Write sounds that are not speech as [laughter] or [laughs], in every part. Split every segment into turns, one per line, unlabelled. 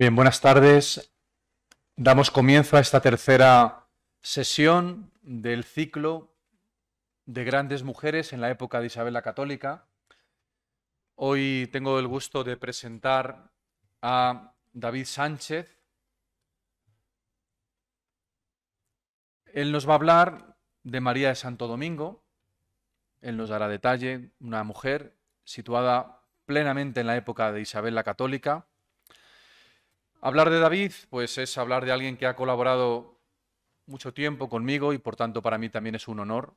Bien, buenas tardes. Damos comienzo a esta tercera sesión del ciclo de grandes mujeres en la época de Isabel la Católica. Hoy tengo el gusto de presentar a David Sánchez. Él nos va a hablar de María de Santo Domingo. Él nos dará detalle, una mujer situada plenamente en la época de Isabel la Católica Hablar de David, pues es hablar de alguien que ha colaborado mucho tiempo conmigo y por tanto para mí también es un honor.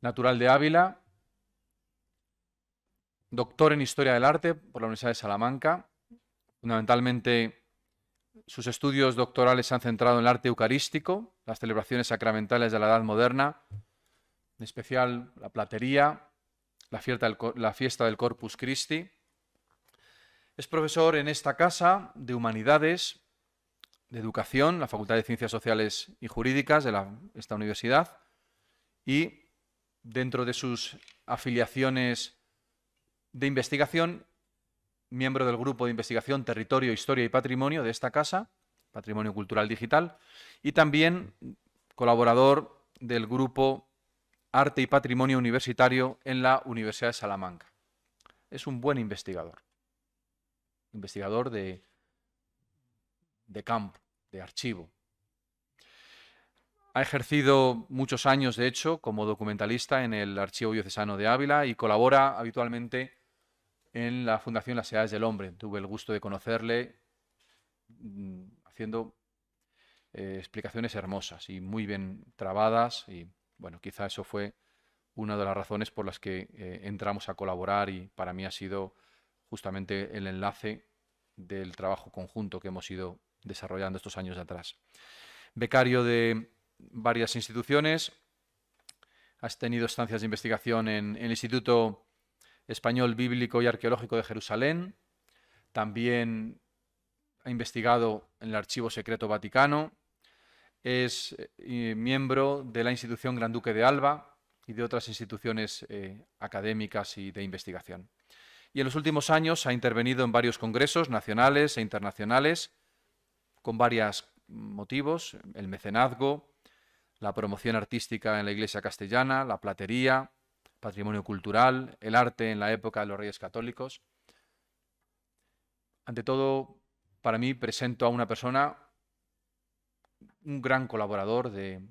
Natural de Ávila, doctor en Historia del Arte por la Universidad de Salamanca. Fundamentalmente sus estudios doctorales se han centrado en el arte eucarístico, las celebraciones sacramentales de la Edad Moderna, en especial la platería, la fiesta del, la fiesta del Corpus Christi. Es profesor en esta casa de Humanidades, de Educación, la Facultad de Ciencias Sociales y Jurídicas de esta universidad. Y dentro de sus afiliaciones de investigación, miembro del grupo de investigación Territorio, Historia y Patrimonio de esta casa, Patrimonio Cultural Digital, y también colaborador del grupo Arte y Patrimonio Universitario en la Universidad de Salamanca. Es un buen investigador investigador de, de campo, de archivo. Ha ejercido muchos años, de hecho, como documentalista en el Archivo Diocesano de Ávila y colabora habitualmente en la Fundación Las Edades del Hombre. Tuve el gusto de conocerle mm, haciendo eh, explicaciones hermosas y muy bien trabadas y bueno, quizá eso fue una de las razones por las que eh, entramos a colaborar y para mí ha sido justamente el enlace del trabajo conjunto que hemos ido desarrollando estos años atrás. Becario de varias instituciones, has tenido estancias de investigación en, el Instituto Español Bíblico y Arqueológico de Jerusalén, también ha investigado en el Archivo Secreto Vaticano, es eh, miembro de la institución Gran Duque de Alba y de otras instituciones eh, académicas y de investigación y en los últimos años ha intervenido en varios congresos nacionales e internacionales con varios motivos, el mecenazgo, la promoción artística en la Iglesia castellana, la platería, patrimonio cultural, el arte en la época de los reyes católicos. Ante todo, para mí presento a una persona, un gran colaborador de,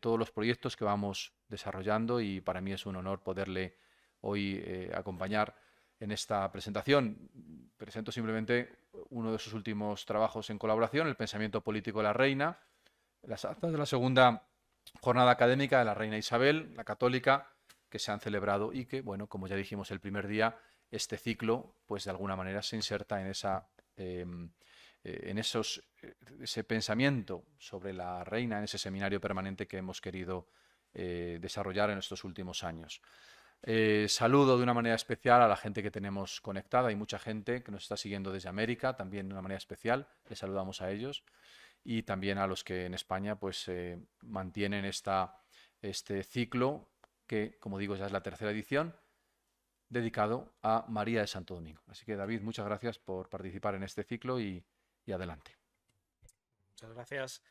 todos los proyectos que vamos desarrollando y para mí es un honor poderle hoy eh, acompañar en esta presentación. Presento simplemente uno de sus últimos trabajos en colaboración, El pensamiento político de la reina, las actas de la segunda jornada académica de la reina Isabel, la católica, que se han celebrado y que, bueno, como ya dijimos el primer día, este ciclo, pues de alguna manera se inserta en esa... Em, eh, en esos, eh, ese pensamiento sobre la reina, en ese seminario permanente que hemos querido eh, desarrollar en estos últimos años. Eh, saludo de una manera especial a la gente que tenemos conectada. Hay mucha gente que nos está siguiendo desde América, también de una manera especial. Les saludamos a ellos y también a los que en España pues, eh, mantienen este ciclo, que como digo ya es la tercera edición, dedicado a María de Santo Domingo. Así que David, muchas gracias por participar en este ciclo y adelante.
Muchas gracias.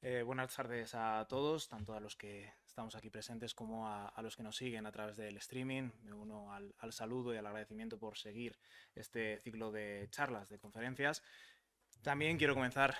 Eh, buenas tardes a todos, tanto a los que estamos aquí presentes como a, los que nos siguen a través del streaming. Me uno al, saludo y al agradecimiento por seguir este ciclo de charlas, de conferencias. También quiero comenzar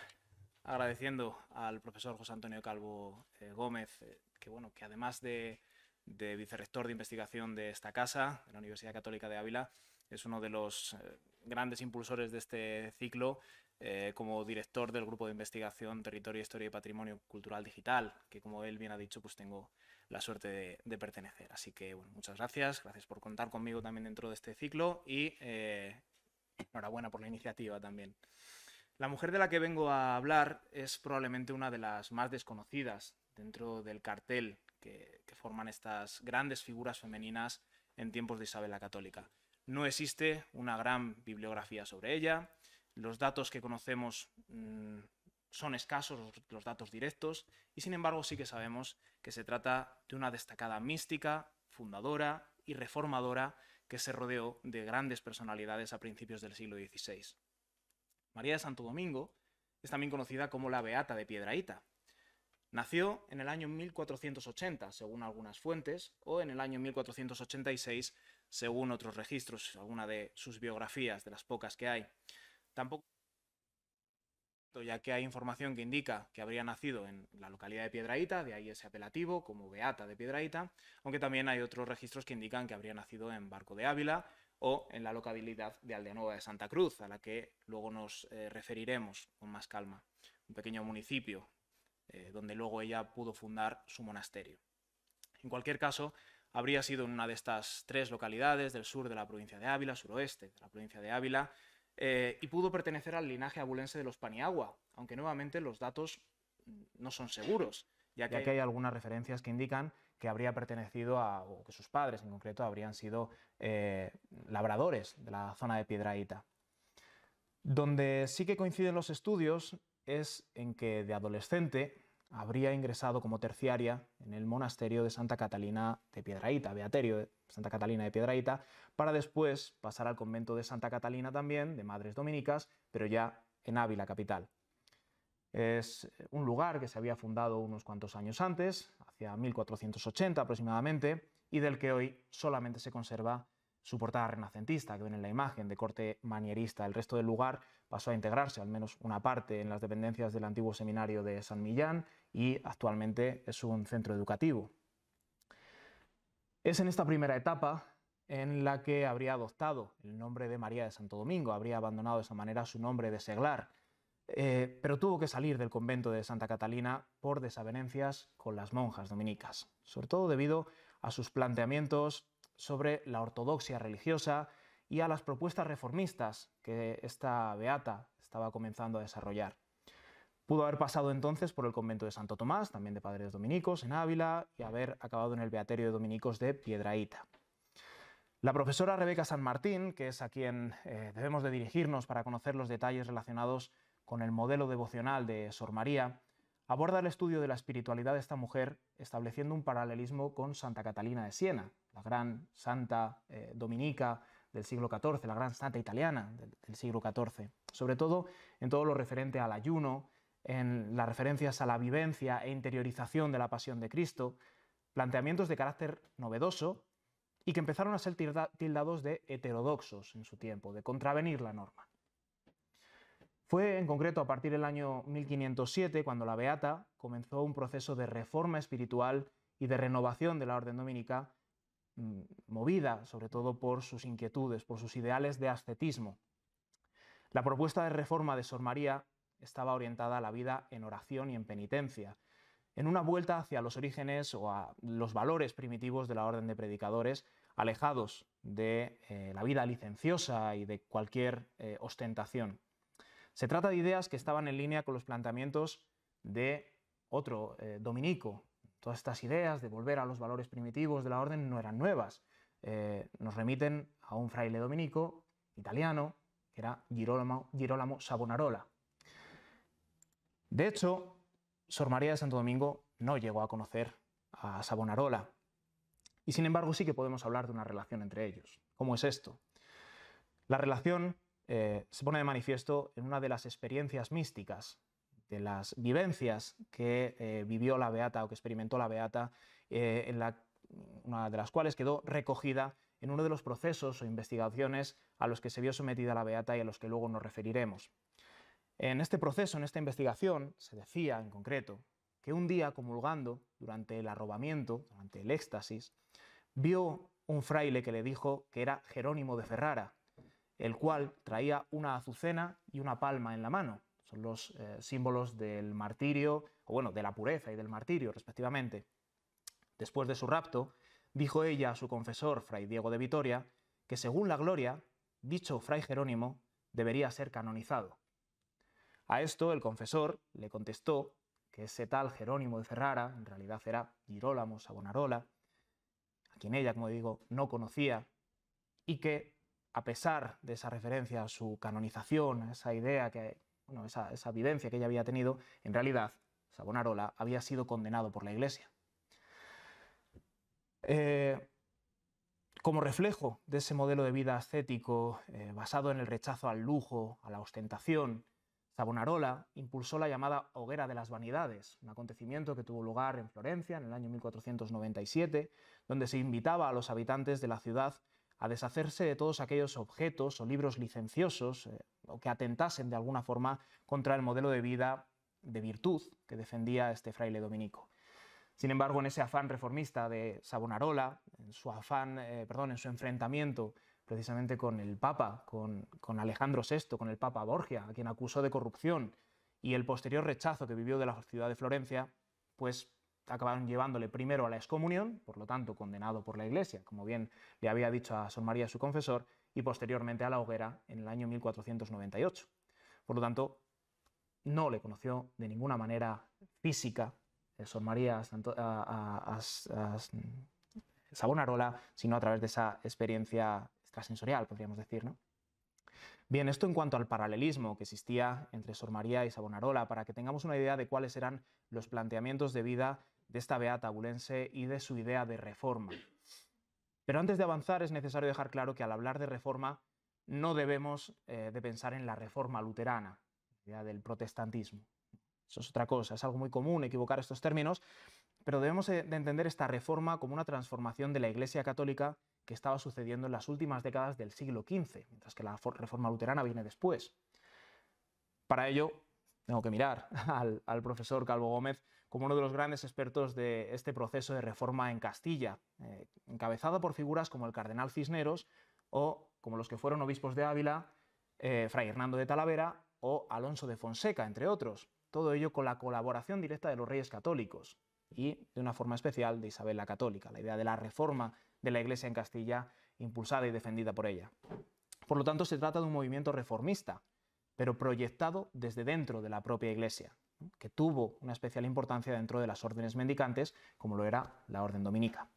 agradeciendo al profesor José Antonio Calvo eh, Gómez, eh, que bueno, que además de, de, vicerrector de investigación de esta casa, de la Universidad Católica de Ávila, es uno de los grandes impulsores de este ciclo eh, como director del grupo de investigación Territorio, Historia y Patrimonio Cultural Digital, que como él bien ha dicho, pues tengo la suerte de, pertenecer. Así que bueno, muchas gracias, gracias por contar conmigo también dentro de este ciclo y eh, enhorabuena por la iniciativa también. La mujer de la que vengo a hablar es probablemente una de las más desconocidas dentro del cartel que, que forman estas grandes figuras femeninas en tiempos de Isabel la Católica. No existe una gran bibliografía sobre ella, los datos que conocemos mm, son escasos, los datos directos, y sin embargo sí que sabemos que se trata de una destacada mística, fundadora y reformadora que se rodeó de grandes personalidades a principios del siglo XVI. María de Santo Domingo es también conocida como la Beata de Piedraíta. Nació en el año 1480, según algunas fuentes, o en el año 1486, según otros registros, alguna de sus biografías, de las pocas que hay. Tampoco ya que hay información que indica que habría nacido en la localidad de Piedraíta, de ahí ese apelativo como Beata de Piedraíta, aunque también hay otros registros que indican que habría nacido en Barco de Ávila o en la localidad de Aldeanueva de Santa Cruz, a la que luego nos eh, referiremos con más calma, un pequeño municipio eh, donde luego ella pudo fundar su monasterio. En cualquier caso, habría sido en una de estas tres localidades del sur de la provincia de Ávila, suroeste de la provincia de Ávila, eh, y pudo pertenecer al linaje abulense de los Paniagua, aunque nuevamente los datos no son seguros. Ya que, hay algunas referencias que indican que habría pertenecido a, o que sus padres en concreto habrían sido eh, labradores de la zona de Piedraíta. Donde sí que coinciden los estudios es en que de adolescente habría ingresado como terciaria en el monasterio de Santa Catalina de Piedraíta, Beaterio de Santa Catalina de Piedraíta, para después pasar al convento de Santa Catalina también, de Madres Dominicas, pero ya en Ávila capital. Es un lugar que se había fundado unos cuantos años antes, hacia 1480 aproximadamente, y del que hoy solamente se conserva su portada renacentista que ven en la imagen, de corte manierista. El resto del lugar pasó a integrarse, al menos una parte, en las dependencias del antiguo seminario de San Millán y actualmente es un centro educativo. Es en esta primera etapa en la que habría adoptado el nombre de María de Santo Domingo, habría abandonado de esa manera su nombre de seglar, eh, pero tuvo que salir del convento de Santa Catalina por desavenencias con las monjas dominicas, sobre todo debido a sus planteamientos sobre la ortodoxia religiosa y a las propuestas reformistas que esta beata estaba comenzando a desarrollar. Pudo haber pasado entonces por el convento de Santo Tomás, también de padres dominicos, en Ávila, y haber acabado en el Beaterio de Dominicos de Piedraíta. La profesora Rebeca San Martín, que es a quien eh, debemos de dirigirnos para conocer los detalles relacionados con el modelo devocional de Sor María, aborda el estudio de la espiritualidad de esta mujer estableciendo un paralelismo con Santa Catalina de Siena, la gran santa eh, dominica del siglo XIV, la gran santa italiana del, del siglo XIV, sobre todo en todo lo referente al ayuno, en las referencias a la vivencia e interiorización de la pasión de Cristo, planteamientos de carácter novedoso y que empezaron a ser tildados de heterodoxos en su tiempo, de contravenir la norma. Fue en concreto a partir del año 1507 cuando la Beata comenzó un proceso de reforma espiritual y de renovación de la orden dominica, mm, movida sobre todo por sus inquietudes, por sus ideales de ascetismo. La propuesta de reforma de Sor María estaba orientada a la vida en oración y en penitencia, en una vuelta hacia los orígenes o a los valores primitivos de la orden de predicadores, alejados de eh, la vida licenciosa y de cualquier eh, ostentación. Se trata de ideas que estaban en línea con los planteamientos de otro eh, dominico. Todas estas ideas de volver a los valores primitivos de la orden no eran nuevas. nos remiten a un fraile dominico italiano, que era Girolamo, Girolamo Savonarola, de hecho, Sor María de Santo Domingo no llegó a conocer a Savonarola, y sin embargo sí que podemos hablar de una relación entre ellos. ¿Cómo es esto? La relación eh, se pone de manifiesto en una de las experiencias místicas, de las vivencias que eh, vivió la Beata o que experimentó la Beata, eh, en una de las cuales quedó recogida en uno de los procesos o investigaciones a los que se vio sometida la Beata y a los que luego nos referiremos. En este proceso, en esta investigación, se decía en concreto que un día comulgando, durante el arrobamiento, durante el éxtasis, vio un fraile que le dijo que era Jerónimo de Ferrara, el cual traía una azucena y una palma en la mano. Son los eh, símbolos del martirio, o bueno, de la pureza y del martirio, respectivamente. Después de su rapto, dijo ella a su confesor, fray Diego de Vitoria, que según la gloria, dicho fray Jerónimo debería ser canonizado. A esto el confesor le contestó que ese tal Jerónimo de Ferrara, en realidad era Girolamo Savonarola, a quien ella, como digo, no conocía, y que, a pesar de esa referencia a su canonización, a esa idea, que, bueno, esa, evidencia vivencia que ella había tenido, en realidad Savonarola había sido condenado por la Iglesia. Eh, como reflejo de ese modelo de vida ascético eh, basado en el rechazo al lujo, a la ostentación Sabonarola impulsó la llamada Hoguera de las Vanidades, un acontecimiento que tuvo lugar en Florencia en el año 1497, donde se invitaba a los habitantes de la ciudad a deshacerse de todos aquellos objetos o libros licenciosos eh, o que atentasen de alguna forma contra el modelo de vida de virtud que defendía este fraile dominico. Sin embargo, en ese afán reformista de Savonarola, en su afán, eh, perdón, en su enfrentamiento precisamente con el Papa, con, Alejandro VI, con el Papa Borgia, a quien acusó de corrupción, y el posterior rechazo que vivió de la ciudad de Florencia, pues acabaron llevándole primero a la excomunión, por lo tanto condenado por la Iglesia, como bien le había dicho a San María su confesor, y posteriormente a la hoguera en el año 1498. Por lo tanto, no le conoció de ninguna manera física San María a, a, sino a través de esa experiencia sensorial, podríamos decir. ¿no? Bien, esto en cuanto al paralelismo que existía entre Sor María y Savonarola, para que tengamos una idea de cuáles eran los planteamientos de vida de esta beata abulense y de su idea de reforma. Pero antes de avanzar es necesario dejar claro que al hablar de reforma no debemos eh, de pensar en la reforma luterana, del protestantismo. Eso es otra cosa, es algo muy común equivocar estos términos, pero debemos eh, de entender esta reforma como una transformación de la Iglesia Católica que estaba sucediendo en las últimas décadas del siglo XV, mientras que la reforma luterana viene después. Para ello, tengo que mirar [laughs] al, profesor Calvo Gómez como uno de los grandes expertos de este proceso de reforma en Castilla, eh, encabezado por figuras como el cardenal Cisneros o como los que fueron obispos de Ávila, eh, Fray Hernando de Talavera o Alonso de Fonseca, entre otros. Todo ello con la colaboración directa de los reyes católicos y, de una forma especial, de Isabel la Católica. La idea de la reforma de la Iglesia en Castilla, impulsada y defendida por ella. Por lo tanto, se trata de un movimiento reformista, pero proyectado desde dentro de la propia Iglesia, que tuvo una especial importancia dentro de las órdenes mendicantes, como lo era la Orden Dominica.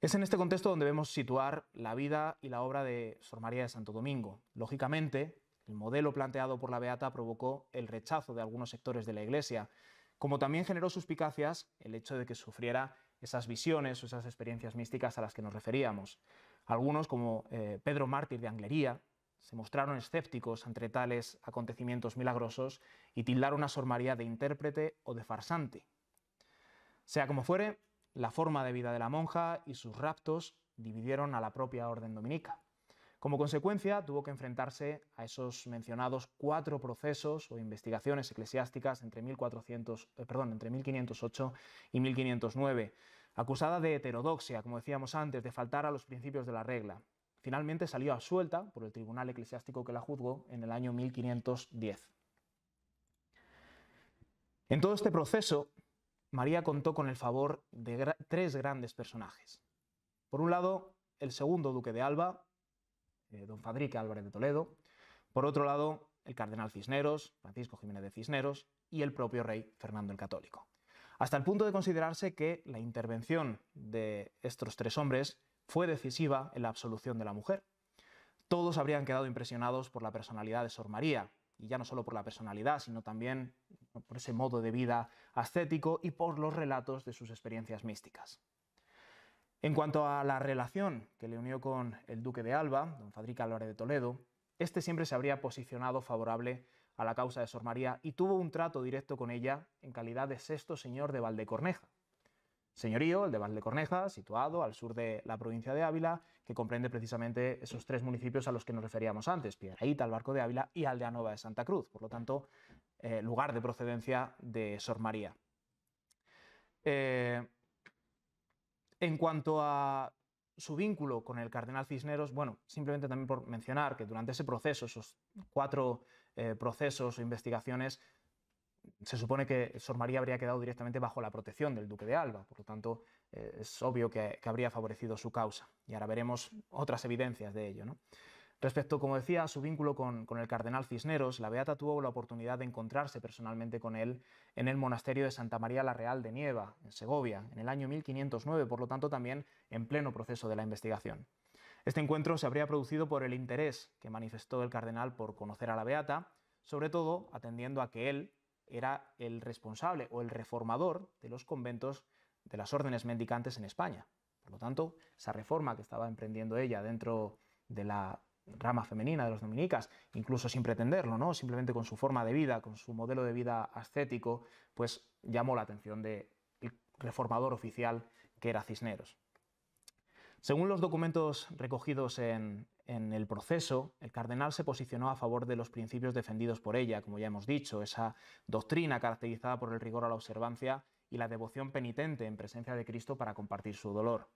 Es en este contexto donde debemos situar la vida y la obra de Sor María de Santo Domingo. Lógicamente, el modelo planteado por la Beata provocó el rechazo de algunos sectores de la Iglesia, como también generó suspicacias el hecho de que sufriera esas visiones o esas experiencias místicas a las que nos referíamos. Algunos, como eh, Pedro Mártir de Anglería, se mostraron escépticos ante tales acontecimientos milagrosos y tildaron a Sor María de intérprete o de farsante. Sea como fuere, la forma de vida de la monja y sus raptos dividieron a la propia orden dominica. Como consecuencia, tuvo que enfrentarse a esos mencionados cuatro procesos o investigaciones eclesiásticas entre, 1400, eh, perdón, entre 1508 y 1509, acusada de heterodoxia, como decíamos antes, de faltar a los principios de la regla. Finalmente salió absuelta por el tribunal eclesiástico que la juzgó en el año 1510. En todo este proceso, María contó con el favor de tres grandes personajes. Por un lado, el segundo duque de Alba, eh, don Fadrique Álvarez de Toledo. Por otro lado, el cardenal Cisneros, Francisco Jiménez de Cisneros, y el propio rey Fernando el Católico. Hasta el punto de considerarse que la intervención de estos tres hombres fue decisiva en la absolución de la mujer. Todos habrían quedado impresionados por la personalidad de Sor María, y ya no solo por la personalidad, sino también por ese modo de vida ascético y por los relatos de sus experiencias místicas. En cuanto a la relación que le unió con el duque de Alba, don Fadrique Álvarez de Toledo, este siempre se habría posicionado favorable a la causa de Sor María y tuvo un trato directo con ella en calidad de sexto señor de Valdecorneja. Señorío, el de Valdecorneja, situado al sur de la provincia de Ávila, que comprende precisamente esos tres municipios a los que nos referíamos antes, el Barco de Ávila y Aldeanova de Santa Cruz, por lo tanto, eh, lugar de procedencia de Sor María. Eh, en cuanto a su vínculo con el cardenal Cisneros, bueno, simplemente también por mencionar que durante ese proceso, esos cuatro eh, procesos o investigaciones, se supone que Sor María habría quedado directamente bajo la protección del duque de Alba, por lo tanto eh, es obvio que, que, habría favorecido su causa, y ahora veremos otras evidencias de ello. ¿no? Respecto, como decía, a su vínculo con, con, el cardenal Cisneros, la Beata tuvo la oportunidad de encontrarse personalmente con él en el monasterio de Santa María la Real de Nieva, en Segovia, en el año 1509, por lo tanto también en pleno proceso de la investigación. Este encuentro se habría producido por el interés que manifestó el cardenal por conocer a la Beata, sobre todo atendiendo a que él era el responsable o el reformador de los conventos de las órdenes mendicantes en España. Por lo tanto, esa reforma que estaba emprendiendo ella dentro de la rama femenina de los dominicas, incluso sin pretenderlo, ¿no? simplemente con su forma de vida, con su modelo de vida ascético, pues llamó la atención del reformador oficial que era Cisneros. Según los documentos recogidos en, el proceso, el cardenal se posicionó a favor de los principios defendidos por ella, como ya hemos dicho, esa doctrina caracterizada por el rigor a la observancia y la devoción penitente en presencia de Cristo para compartir su dolor.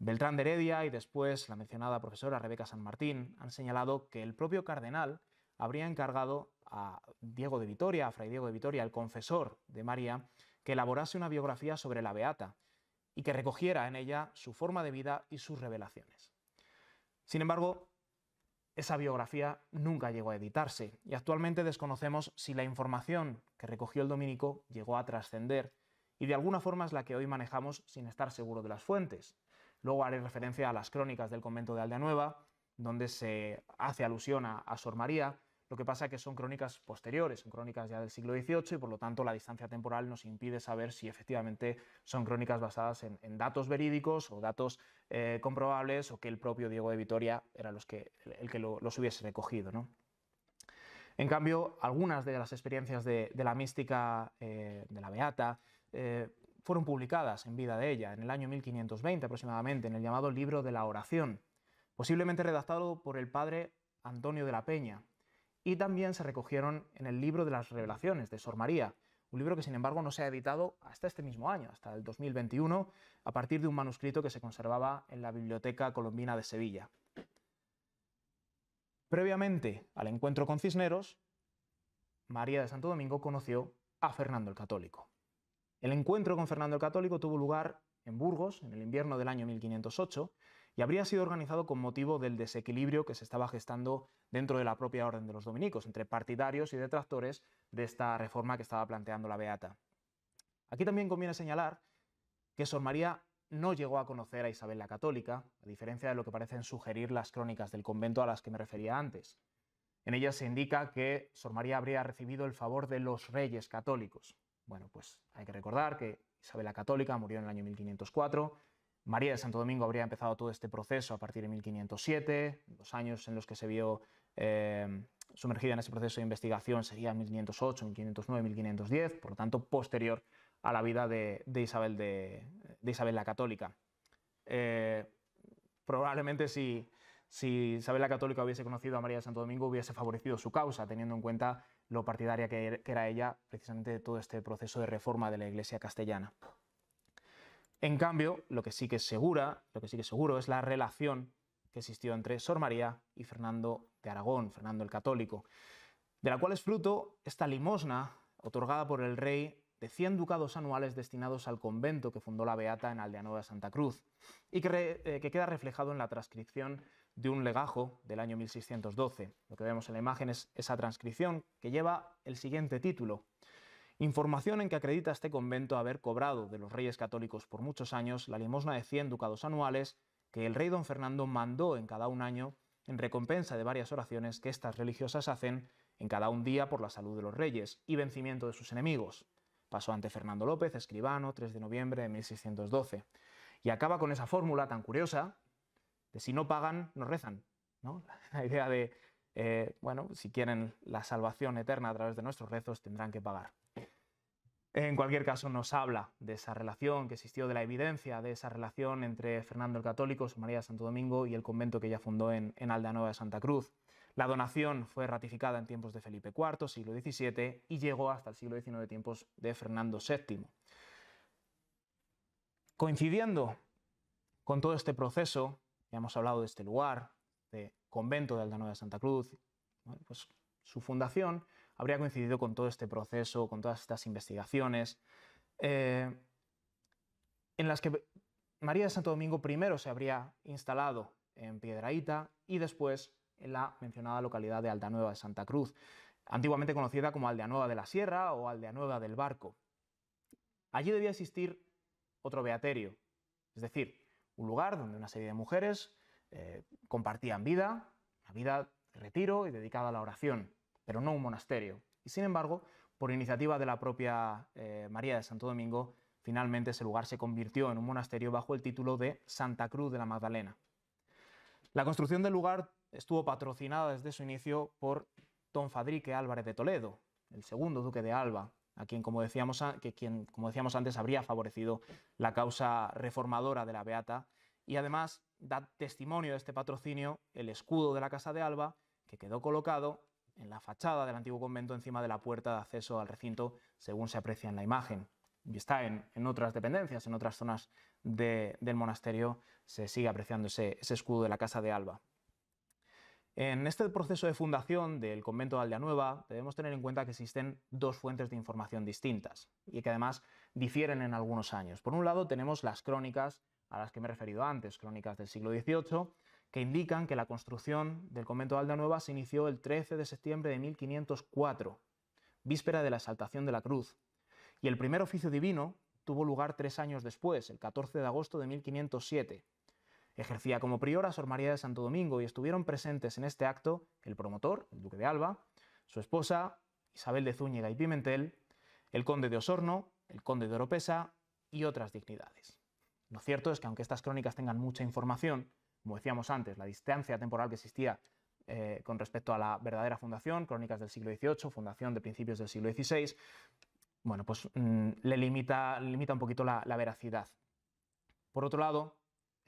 Beltrán de Heredia y después la mencionada profesora Rebeca San Martín han señalado que el propio cardenal habría encargado a Diego de Vitoria, a Fray Diego de Vitoria, el confesor de María, que elaborase una biografía sobre la Beata y que recogiera en ella su forma de vida y sus revelaciones. Sin embargo, esa biografía nunca llegó a editarse y actualmente desconocemos si la información que recogió el dominico llegó a trascender y de alguna forma es la que hoy manejamos sin estar seguro de las fuentes. Luego haré referencia a las crónicas del convento de Nueva, donde se hace alusión a, Sor María, lo que pasa es que son crónicas posteriores, son crónicas ya del siglo XVIII y por lo tanto la distancia temporal nos impide saber si efectivamente son crónicas basadas en, datos verídicos o datos eh, comprobables o que el propio Diego de Vitoria era los que, el que los hubiese recogido. En cambio, algunas de las experiencias de, la mística eh, de la Beata eh, fueron publicadas en vida de ella, en el año 1520 aproximadamente, en el llamado Libro de la Oración, posiblemente redactado por el padre Antonio de la Peña, y también se recogieron en el Libro de las Revelaciones de Sor María, un libro que sin embargo no se ha editado hasta este mismo año, hasta el 2021, a partir de un manuscrito que se conservaba en la Biblioteca Colombina de Sevilla. Previamente al encuentro con Cisneros, María de Santo Domingo conoció a Fernando el Católico. El encuentro con Fernando el Católico tuvo lugar en Burgos en el invierno del año 1508 y habría sido organizado con motivo del desequilibrio que se estaba gestando dentro de la propia orden de los dominicos, entre partidarios y detractores de esta reforma que estaba planteando la Beata. Aquí también conviene señalar que Sor María no llegó a conocer a Isabel la Católica, a diferencia de lo que parecen sugerir las crónicas del convento a las que me refería antes. En ellas se indica que Sor María habría recibido el favor de los reyes católicos. Bueno, pues hay que recordar que Isabel la Católica murió en el año 1504, María de Santo Domingo habría empezado todo este proceso a partir de 1507, los años en los que se vio eh, sumergida en ese proceso de investigación serían 1508, 1509, 1510, por lo tanto posterior a la vida de, Isabel, la Católica. Eh, probablemente si, si Isabel la Católica hubiese conocido a María de Santo Domingo hubiese favorecido su causa, teniendo en cuenta lo partidaria er-, que era ella precisamente de todo este proceso de reforma de la Iglesia castellana. En cambio, lo que sí que es segura, lo que sí que seguro es la relación que existió entre Sor María y Fernando de Aragón, Fernando el Católico, de la cual es fruto esta limosna otorgada por el rey de 100 ducados anuales destinados al convento que fundó la Beata en Aldeanueva de Santa Cruz y que, eh, que queda reflejado en la transcripción de un legajo del año 1612. Lo que vemos en la imagen es esa transcripción que lleva el siguiente título. Información en que acredita este convento haber cobrado de los reyes católicos por muchos años la limosna de 100 ducados anuales que el rey don Fernando mandó en cada un año en recompensa de varias oraciones que estas religiosas hacen en cada un día por la salud de los reyes y vencimiento de sus enemigos. Pasó ante Fernando López, escribano, 3 de noviembre de 1612. Y acaba con esa fórmula tan curiosa de si no pagan, no rezan. [laughs] La idea de, eh, bueno, si quieren la salvación eterna a través de nuestros rezos, tendrán que pagar. En cualquier caso, nos habla de esa relación que existió, de la evidencia de esa relación entre Fernando el Católico, su María de Santo Domingo y el convento que ella fundó en, en Nueva de Santa Cruz. La donación fue ratificada en tiempos de Felipe IV, siglo XVII, y llegó hasta el siglo XIX, tiempos de Fernando VII. Coincidiendo con todo este proceso, ya hemos hablado de este lugar, de convento de Nueva de Santa Cruz, pues su fundación habría coincidido con todo este proceso, con todas estas investigaciones, eh, en las que María de Santo Domingo primero se habría instalado en Piedraíta y después en la mencionada localidad de Nueva de Santa Cruz, antiguamente conocida como Nueva de la Sierra o Nueva del Barco. Allí debía existir otro beaterio, es decir, un lugar donde una serie de mujeres eh, compartían vida, una vida de retiro y dedicada a la oración, pero no un monasterio. Y sin embargo, por iniciativa de la propia eh, María de Santo Domingo, finalmente ese lugar se convirtió en un monasterio bajo el título de Santa Cruz de la Magdalena. La construcción del lugar estuvo patrocinada desde su inicio por don Fadrique Álvarez de Toledo, el segundo duque de Alba, a quien, como decíamos, que quien, como decíamos antes, habría favorecido la causa reformadora de la Beata. Y además da testimonio de este patrocinio el escudo de la Casa de Alba, que quedó colocado en la fachada del antiguo convento encima de la puerta de acceso al recinto, según se aprecia en la imagen. Y está en, otras dependencias, en otras zonas del monasterio, se sigue apreciando ese escudo de la Casa de Alba. En este proceso de fundación del convento de Aldea Nueva debemos tener en cuenta que existen dos fuentes de información distintas y que además difieren en algunos años. Por un lado tenemos las crónicas a las que me he referido antes, crónicas del siglo XVIII, que indican que la construcción del convento de Aldea Nueva se inició el 13 de septiembre de 1504, víspera de la exaltación de la cruz, y el primer oficio divino tuvo lugar tres años después, el 14 de agosto de 1507 Ejercía como priora Sor María de Santo Domingo y estuvieron presentes en este acto el promotor, el duque de Alba, su esposa, Isabel de Zúñiga y Pimentel, el conde de Osorno, el conde de Oropesa y otras dignidades. Lo cierto es que aunque estas crónicas tengan mucha información, como decíamos antes, la distancia temporal que existía eh, con respecto a la verdadera fundación, crónicas del siglo XVIII, fundación de principios del siglo XVI, bueno, pues mm, le, limita, limita, un poquito la veracidad. Por otro lado,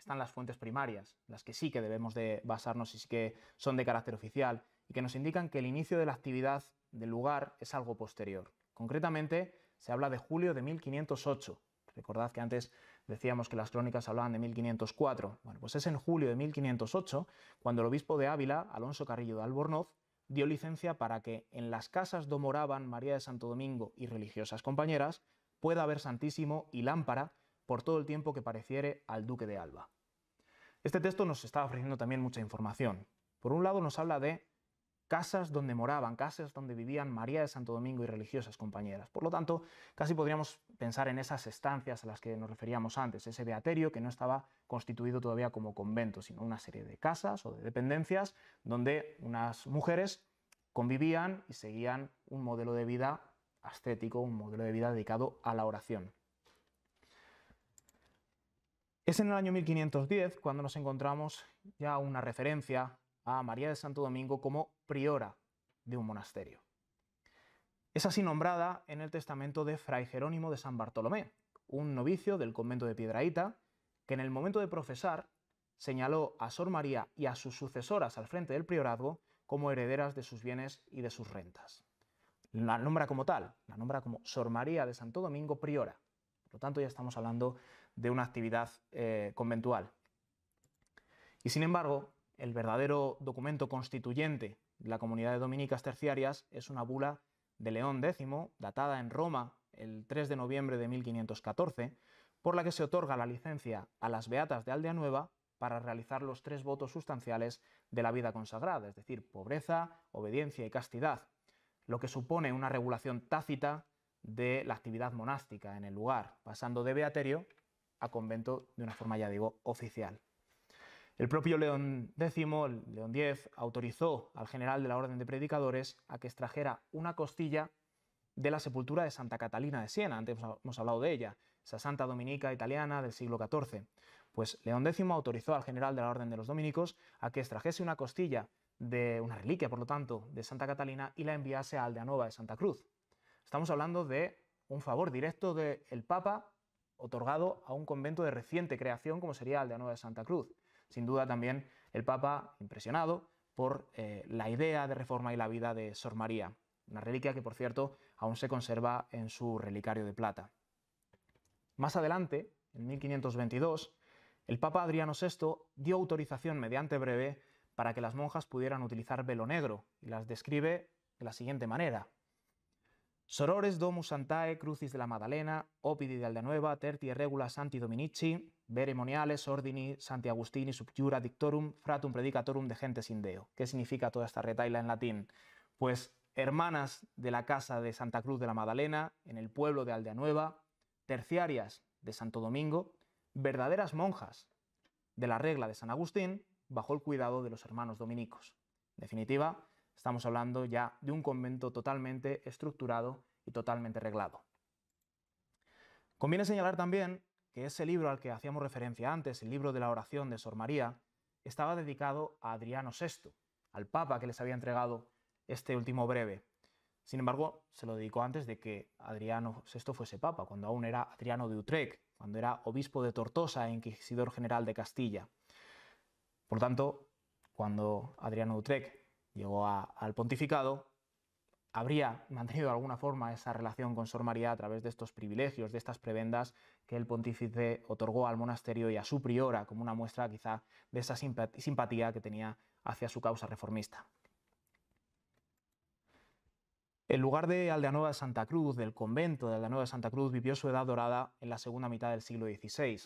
están las fuentes primarias, las que sí que debemos de basarnos y sí que son de carácter oficial, y que nos indican que el inicio de la actividad del lugar es algo posterior. Concretamente, se habla de julio de 1508. Recordad que antes decíamos que las crónicas hablaban de 1504. Bueno, pues es en julio de 1508 cuando el obispo de Ávila, Alonso Carrillo de Albornoz, dio licencia para que en las casas donde moraban María de Santo Domingo y religiosas compañeras pueda haber Santísimo y lámpara por todo el tiempo que pareciere al duque de Alba. Este texto nos está ofreciendo también mucha información. Por un lado nos habla de casas donde moraban, casas donde vivían María de Santo Domingo y religiosas compañeras. Por lo tanto, casi podríamos pensar en esas estancias a las que nos referíamos antes, ese beaterio que no estaba constituido todavía como convento, sino una serie de casas o de dependencias donde unas mujeres convivían y seguían un modelo de vida ascético, un modelo de vida dedicado a la oración. Es en el año 1510 cuando nos encontramos ya una referencia a María de Santo Domingo como priora de un monasterio. Es así nombrada en el testamento de Fray Jerónimo de San Bartolomé, un novicio del convento de Piedraíta, que en el momento de profesar señaló a Sor María y a sus sucesoras al frente del priorazgo como herederas de sus bienes y de sus rentas. La nombra como tal, la nombra como Sor María de Santo Domingo priora. Por lo tanto, ya estamos hablando de una actividad eh, conventual. Y sin embargo, el verdadero documento constituyente de la comunidad de dominicas terciarias es una bula de León X, datada en Roma el 3 de noviembre de 1514, por la que se otorga la licencia a las beatas de Aldea Nueva para realizar los tres votos sustanciales de la vida consagrada, es decir, pobreza, obediencia y castidad, lo que supone una regulación tácita de la actividad monástica en el lugar, pasando de beaterio a convento de una forma, ya digo, oficial. El propio León X, León X, autorizó al general de la Orden de Predicadores a que extrajera una costilla de la sepultura de Santa Catalina de Siena, antes hemos hablado de ella, esa santa dominica italiana del siglo XIV. Pues León X autorizó al general de la Orden de los Dominicos a que extrajese una costilla de una reliquia, por lo tanto, de Santa Catalina y la enviase a Aldeanova de Santa Cruz. Estamos hablando de un favor directo del Papa otorgado a un convento de reciente creación como sería el de Nueva de Santa Cruz. Sin duda también el Papa impresionado por eh, la idea de reforma y la vida de Sor María, una reliquia que por cierto aún se conserva en su relicario de plata. Más adelante, en 1522, el Papa Adriano VI dio autorización mediante breve para que las monjas pudieran utilizar velo negro y las describe de la siguiente manera. Sorores Domus Santae, Crucis de la Madalena, Opidi de Nueva, Terti Regula Santi Dominici, Veremoniales, Ordini, Santi Agustini, Subjura Dictorum, Fratum Predicatorum de Gente Sin ¿Qué significa toda esta retaila en latín? Pues hermanas de la casa de Santa Cruz de la Madalena en el pueblo de Aldeanueva, terciarias de Santo Domingo, verdaderas monjas de la regla de San Agustín, bajo el cuidado de los hermanos dominicos. definitiva, Estamos hablando ya de un convento totalmente estructurado y totalmente reglado. Conviene señalar también que ese libro al que hacíamos referencia antes, el libro de la oración de Sor María, estaba dedicado a Adriano VI, al Papa que les había entregado este último breve. Sin embargo, se lo dedicó antes de que Adriano VI fuese Papa, cuando aún era Adriano de Utrecht, cuando era obispo de Tortosa e inquisidor general de Castilla. Por tanto, cuando Adriano de Utrecht llegó al pontificado, habría mantenido de alguna forma esa relación con Sor María a través de estos privilegios, de estas prebendas que el pontífice otorgó al monasterio y a su priora como una muestra quizá de esa simpatía que tenía hacia su causa reformista. El lugar de Aldeanueva de Santa Cruz, del convento de Aldeanueva de Santa Cruz, vivió su edad dorada en la segunda mitad del siglo XVI.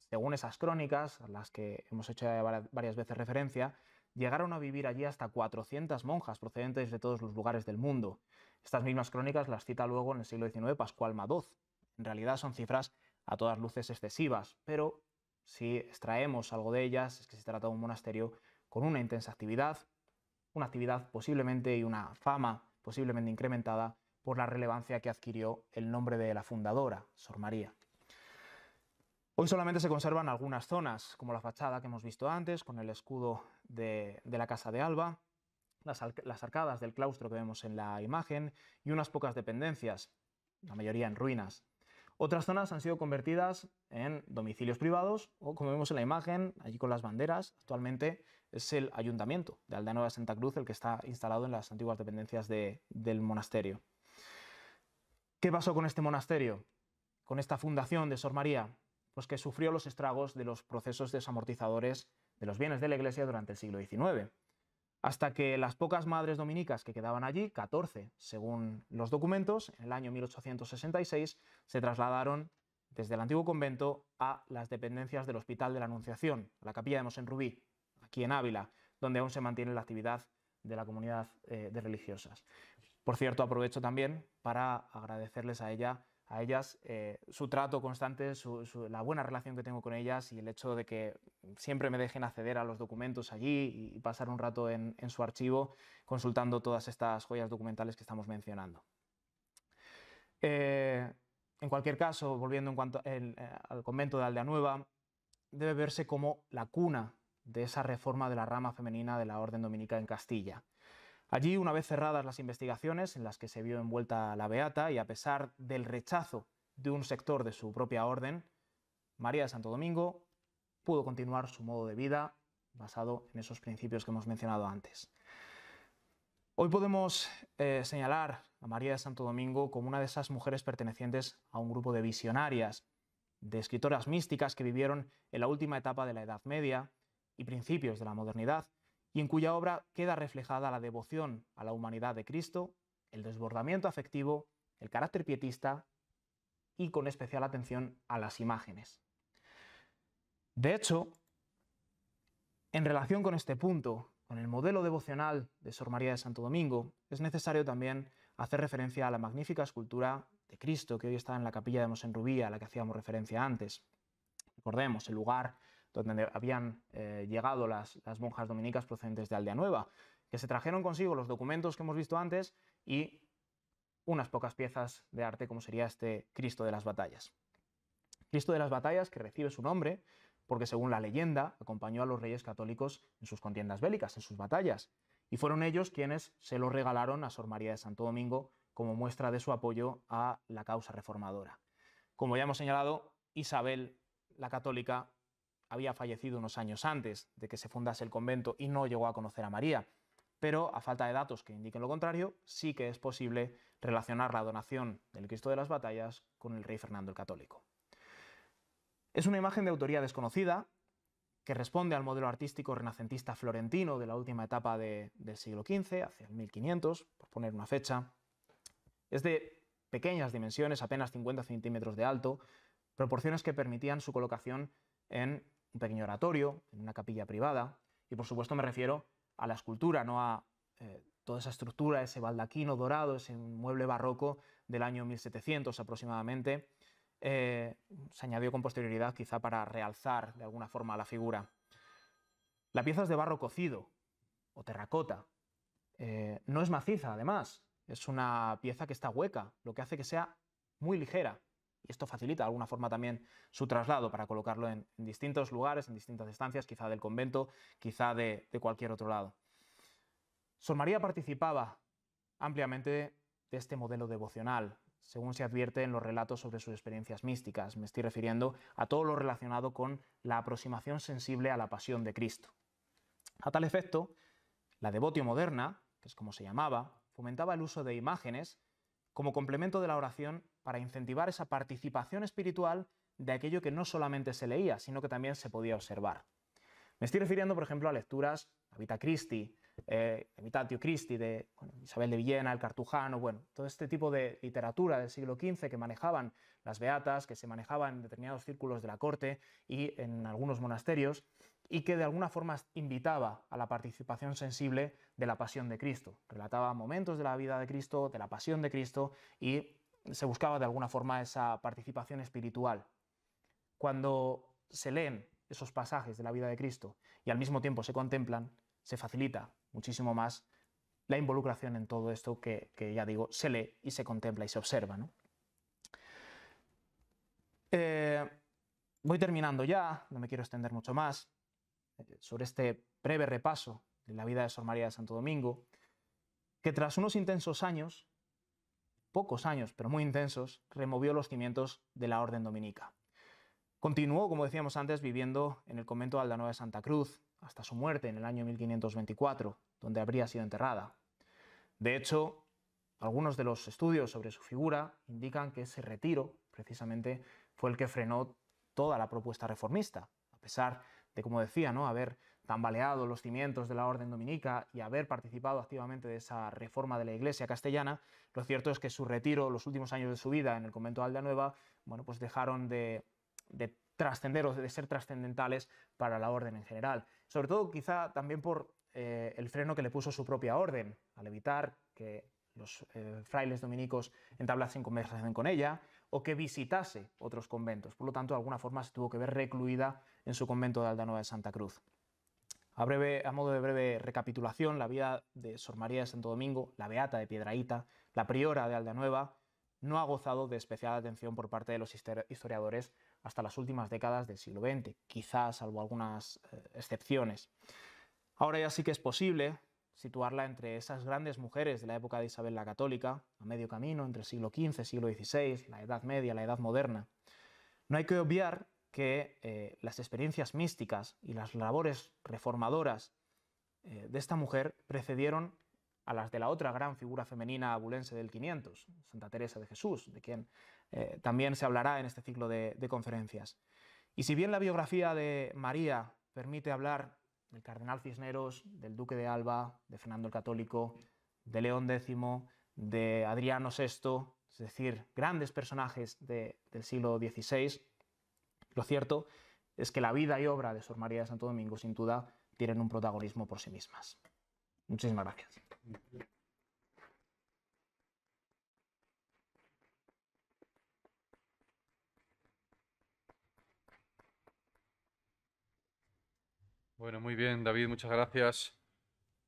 Según esas crónicas, a las que hemos hecho varias veces referencia, llegaron a vivir allí hasta 400 monjas procedentes de todos los lugares del mundo. Estas mismas crónicas las cita luego en el siglo XIX Pascual Madoz. En realidad son cifras a todas luces excesivas, pero si extraemos algo de ellas es que se trata de un monasterio con una intensa actividad, una actividad posiblemente y una fama posiblemente incrementada por la relevancia que adquirió el nombre de la fundadora, Sor María. Hoy solamente se conservan algunas zonas, como la fachada que hemos visto antes, con el escudo de, la Casa de Alba, las, arcadas del claustro que vemos en la imagen y unas pocas dependencias, la mayoría en ruinas. Otras zonas han sido convertidas en domicilios privados o, como vemos en la imagen, allí con las banderas, actualmente es el ayuntamiento de Aldea Nueva Santa Cruz el que está instalado en las antiguas dependencias del monasterio. ¿Qué pasó con este monasterio? Con esta fundación de Sor María, pues que sufrió los estragos de los procesos desamortizadores de los bienes de la Iglesia durante el siglo XIX. Hasta que las pocas madres dominicas que quedaban allí, 14 según los documentos, en el año 1866 se trasladaron desde el antiguo convento a las dependencias del Hospital de la Anunciación, la capilla de Rubí, aquí en Ávila, donde aún se mantiene la actividad de la comunidad eh, de religiosas. Por cierto, aprovecho también para agradecerles a ella a ellas, eh, su trato constante, la buena relación que tengo con ellas y el hecho de que siempre me dejen acceder a los documentos allí y, pasar un rato en, su archivo consultando todas estas joyas documentales que estamos mencionando. Eh, en cualquier caso, volviendo en cuanto eh, al convento de Aldea Nueva, debe verse como la cuna de esa reforma de la rama femenina de la Orden Dominica en Castilla. Allí, una vez cerradas las investigaciones en las que se vio envuelta la Beata y a pesar del rechazo de un sector de su propia orden, María de Santo Domingo pudo continuar su modo de vida basado en esos principios que hemos mencionado antes. Hoy podemos eh, señalar a María de Santo Domingo como una de esas mujeres pertenecientes a un grupo de visionarias, de escritoras místicas que vivieron en la última etapa de la Edad Media y principios de la modernidad y en cuya obra queda reflejada la devoción a la humanidad de Cristo, el desbordamiento afectivo, el carácter pietista y con especial atención a las imágenes. De hecho, en relación con este punto, con el modelo devocional de Sor María de Santo Domingo, es necesario también hacer referencia a la magnífica escultura de Cristo que hoy está en la capilla de Mosenrubía, a la que hacíamos referencia antes. Recordemos, el lugar donde habían eh, llegado las, las, monjas dominicas procedentes de Aldea Nueva, que se trajeron consigo los documentos que hemos visto antes y unas pocas piezas de arte como sería este Cristo de las Batallas. Cristo de las Batallas que recibe su nombre porque según la leyenda acompañó a los reyes católicos en sus contiendas bélicas, en sus batallas, y fueron ellos quienes se lo regalaron a Sor María de Santo Domingo como muestra de su apoyo a la causa reformadora. Como ya hemos señalado, Isabel la Católica había fallecido unos años antes de que se fundase el convento y no llegó a conocer a María. Pero a falta de datos que indiquen lo contrario, sí que es posible relacionar la donación del Cristo de las Batallas con el rey Fernando el Católico. Es una imagen de autoría desconocida que responde al modelo artístico renacentista florentino de la última etapa del siglo XV, hacia el 1500, por poner una fecha. Es de pequeñas dimensiones, apenas 50 centímetros de alto, proporciones que permitían su colocación en un pequeño oratorio, en una capilla privada, y por supuesto me refiero a la escultura, no a eh, toda esa estructura, ese baldaquino dorado, ese mueble barroco del año 1700 aproximadamente, eh, se añadió con posterioridad quizá para realzar de alguna forma la figura. La pieza es de barro cocido o terracota. Eh, no es maciza, además, es una pieza que está hueca, lo que hace que sea muy ligera y esto facilita de alguna forma también su traslado para colocarlo en, distintos lugares, en distintas estancias, quizá del convento, quizá de, cualquier otro lado. Sor María participaba ampliamente de este modelo devocional, según se advierte en los relatos sobre sus experiencias místicas. Me estoy refiriendo a todo lo relacionado con la aproximación sensible a la pasión de Cristo. A tal efecto, la devotio moderna, que es como se llamaba, fomentaba el uso de imágenes como complemento de la oración para incentivar esa participación espiritual de aquello que no solamente se leía, sino que también se podía observar. Me estoy refiriendo, por ejemplo, a lecturas Vita Christi, eh, Christi de Isabel de Villena, el Cartujano, bueno, todo este tipo de literatura del siglo XV que manejaban las beatas, que se manejaban en determinados círculos de la corte y en algunos monasterios, y que de alguna forma invitaba a la participación sensible de la pasión de Cristo. Relataba momentos de la vida de Cristo, de la pasión de Cristo y se buscaba de alguna forma esa participación espiritual. Cuando se leen esos pasajes de la vida de Cristo y al mismo tiempo se contemplan, se facilita muchísimo más la involucración en todo esto que, ya digo, se lee y se contempla y se observa. Eh, voy terminando ya, no me quiero extender mucho más eh, sobre este breve repaso de la vida de Sor María de Santo Domingo, que tras unos intensos años pocos años, pero muy intensos, removió los cimientos de la Orden Dominica. Continuó, como decíamos antes, viviendo en el convento de de Santa Cruz hasta su muerte en el año 1524, donde habría sido enterrada. De hecho, algunos de los estudios sobre su figura indican que ese retiro, precisamente, fue el que frenó toda la propuesta reformista, a pesar de, como decía, ¿no? haber tambaleado los cimientos de la orden dominica y haber participado activamente de esa reforma de la Iglesia castellana, lo cierto es que su retiro, los últimos años de su vida en el convento de Aldanueva, bueno, pues dejaron de, trascender o de ser trascendentales para la orden en general. Sobre todo quizá también por eh, el freno que le puso su propia orden, al evitar que los eh, frailes dominicos entablasen conversación con ella o que visitase otros conventos. Por lo tanto, de alguna forma se tuvo que ver recluida en su convento de Nueva de Santa Cruz. A, a modo de breve recapitulación, la vida de Sor María de Santo Domingo, la Beata de Piedraíta, la Priora de Aldeanueva, no ha gozado de especial atención por parte de los historiadores hasta las últimas décadas del siglo XX, quizás salvo algunas eh, excepciones. Ahora ya sí que es posible situarla entre esas grandes mujeres de la época de Isabel la Católica, a medio camino entre el siglo XV, siglo XVI, la Edad Media, la Edad Moderna. No hay que obviar que eh, las experiencias místicas y las labores reformadoras eh, de esta mujer precedieron a las de la otra gran figura femenina abulense del 500, Santa Teresa de Jesús, de quien eh, también se hablará en este ciclo de, conferencias. Y si bien la biografía de María permite hablar del cardenal Cisneros, del duque de Alba, de Fernando el Católico, de León X, de Adriano VI, es decir, grandes personajes del siglo XVI, lo cierto es que la vida y obra de Sor María de Santo Domingo, sin duda, tienen un protagonismo por sí mismas. Muchísimas gracias.
Bueno, muy bien, David, muchas gracias.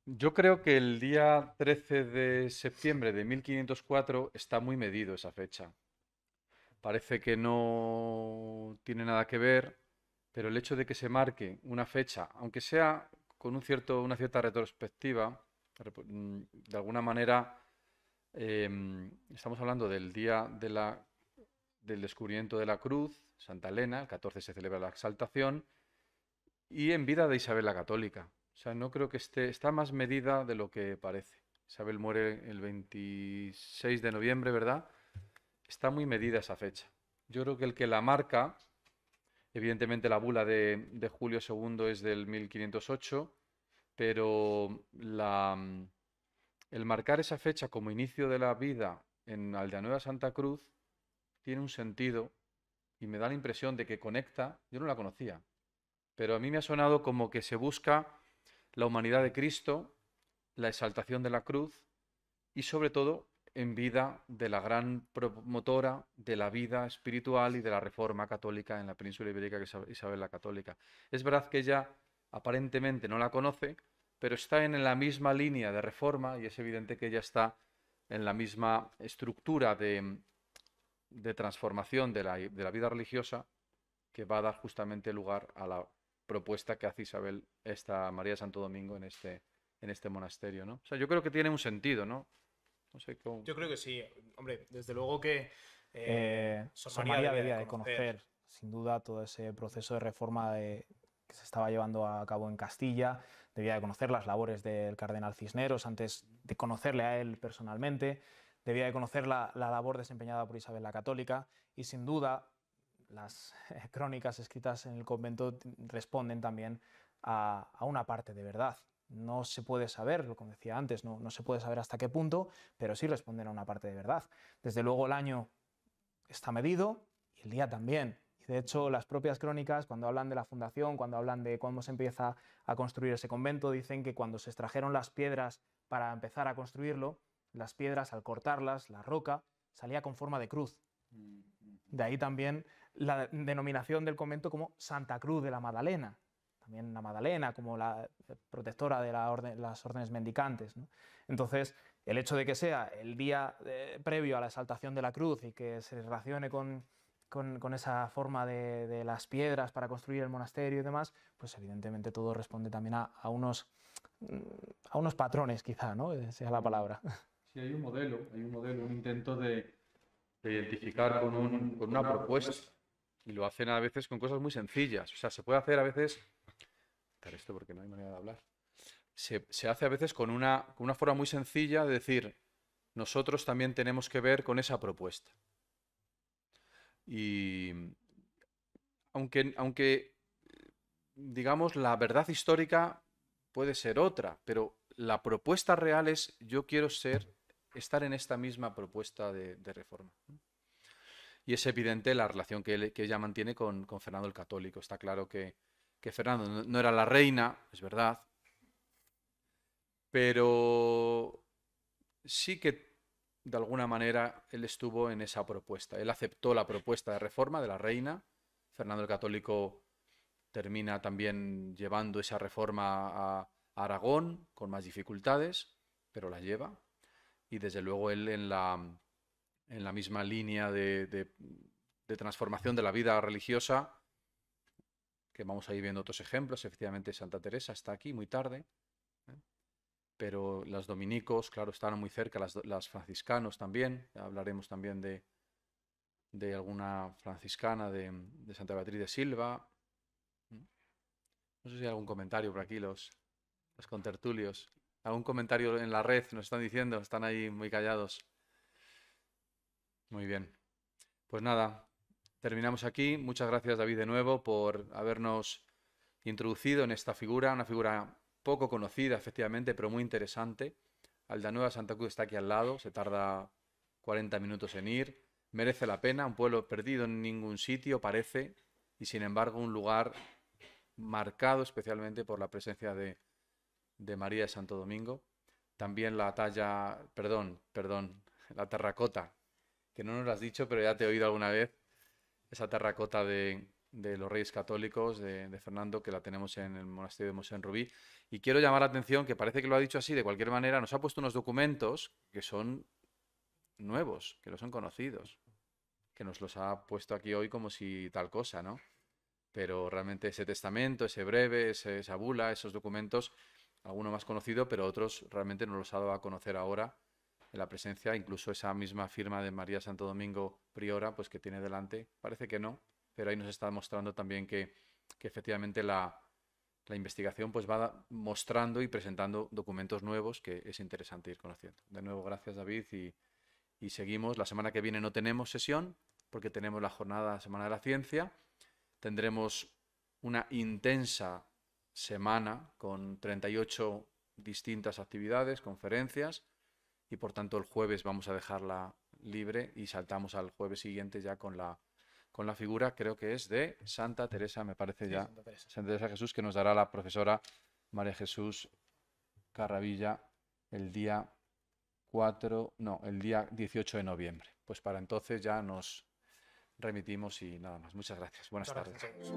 Yo creo que el día 13 de septiembre de 1504 está muy medido esa fecha parece que no tiene nada que ver, pero el hecho de que se marque una fecha, aunque sea con un cierto, una cierta retrospectiva, mm, de alguna manera em, estamos hablando del día del descubrimiento de la cruz, Santa Elena, el 14 se celebra la exaltación, y en vida de Isabel la Católica. O sea, no creo que esté, está más medida de lo que parece. Isabel muere el 26 de noviembre, ¿verdad? está muy medida esa fecha. Yo creo que el que la marca, evidentemente la bula de, Julio II es del 1508, pero la, mm, el marcar esa fecha como inicio de la vida en Aldeanueva Santa Cruz tiene un sentido y me da la impresión de que conecta, yo no la conocía, pero a mí me ha sonado como que se busca la humanidad de Cristo, la exaltación de la cruz y sobre todo en vida de la gran promotora de la vida espiritual y de la reforma católica en la península ibérica, que es Isabel la Católica. Es verdad que ella aparentemente no la conoce, pero está en la misma línea de reforma y es evidente que ella está en la misma estructura de, transformación de la, vida religiosa que va a dar justamente lugar a la propuesta que hace Isabel, esta María Santo Domingo, en este, en este monasterio. ¿no? O sea, yo creo que tiene un sentido, ¿no?
Yo creo que sí. Hombre, desde luego que eh, eh debía de conocer.
sin duda, todo
ese proceso de reforma que se estaba llevando a cabo en Castilla. Debía de conocer las labores del cardenal Cisneros antes de conocerle a él personalmente. Debía de conocer la, labor desempeñada por Isabel la Católica. Y sin duda, las eh, crónicas escritas en el convento responden también a una parte de verdad. No se puede saber, como decía antes, no, se puede saber hasta qué punto, pero sí responder a una parte de verdad. Desde luego el año está medido y el día también. de hecho las propias crónicas, cuando hablan de la fundación, cuando hablan de cómo se empieza a construir ese convento, dicen que cuando se extrajeron las piedras para empezar a construirlo, las piedras al cortarlas, la roca, salía con forma de cruz. Mm, mm, mm. De ahí también la denominación del convento como Santa Cruz de la Madalena, también la Madalena como la eh, protectora de la las órdenes mendicantes. Entonces, el hecho de que sea el día eh, previo a la exaltación de la cruz y que se relacione con, con, esa forma de, las piedras para construir el monasterio y demás, pues evidentemente todo responde también a, unos, mm, a unos patrones, quizá, ¿no? Eh, sea la palabra.
Sí, hay un modelo, hay un modelo, un intento de, de identificar con, un, con una propuesta. Y lo hacen a veces con cosas muy sencillas. O sea, se puede hacer a veces esto porque no hay manera de hablar. Se, hace a veces con una, una forma muy sencilla de decir, nosotros también tenemos que ver con esa propuesta. Y aunque, aunque digamos, la verdad histórica puede ser otra, pero la propuesta real es yo quiero ser, estar en esta misma propuesta de, reforma. Y es evidente la relación que, ella mantiene con Fernando el Católico. Está claro que, que Fernando no era la reina, es verdad, pero sí que de alguna manera él estuvo en esa propuesta. Él aceptó la propuesta de reforma de la reina. Fernando el Católico termina también llevando esa reforma a Aragón con más dificultades, pero la lleva. Y desde luego él en la, en la misma línea de, de, de transformación de la vida religiosa, que vamos a ir viendo otros ejemplos. Efectivamente, Santa Teresa está aquí muy tarde, ¿eh? pero los dominicos, claro, están muy cerca, las, franciscanos también. Hablaremos también de, alguna franciscana de, Santa Beatriz de Silva. ¿eh? No sé si hay algún comentario por aquí, los, los contertulios. ¿Algún comentario en la red nos están diciendo? Están ahí muy callados. Muy bien. Pues nada, terminamos aquí. Muchas gracias, David, de nuevo por habernos introducido en esta figura, una figura poco conocida, efectivamente, pero muy interesante. Aldanueva Santa Cruz está aquí al lado, se tarda 40 minutos en ir. Merece la pena, un pueblo perdido en ningún sitio, parece, y sin embargo un lugar marcado especialmente por la presencia de, María de Santo Domingo. También la talla, perdón, perdón, [laughs] la terracota, que no nos lo has dicho, pero ya te he oído alguna vez, esa terracota de, los Reyes Católicos de, Fernando, que la tenemos en el monasterio de Mosén Rubí. Y quiero llamar la atención, que parece que lo ha dicho así, de cualquier manera, nos ha puesto unos documentos que son nuevos, que no son conocidos, que nos los ha puesto aquí hoy como si tal cosa, ¿no? Pero realmente ese testamento, ese breve, esa bula, esos documentos, alguno más conocido, pero otros realmente no los ha dado a conocer ahora en la presencia, incluso esa misma firma de María Santo Domingo Priora, pues que tiene delante, parece que no, pero ahí nos está mostrando también que, efectivamente la, investigación pues va mostrando y presentando documentos nuevos que es interesante ir conociendo. De nuevo, gracias David y, y, seguimos. La semana que viene no tenemos sesión porque tenemos la jornada Semana de la Ciencia. Tendremos una intensa semana con 38 distintas actividades, conferencias y por tanto el jueves vamos a dejarla libre y saltamos al jueves siguiente ya con la, con la figura, creo que es de Santa Teresa, me parece ya, Santa Teresa. Jesús, que nos dará la profesora María Jesús Carravilla el día 4, no, el día 18 de noviembre. Pues para entonces ya nos remitimos y nada más. Muchas gracias. Buenas tardes.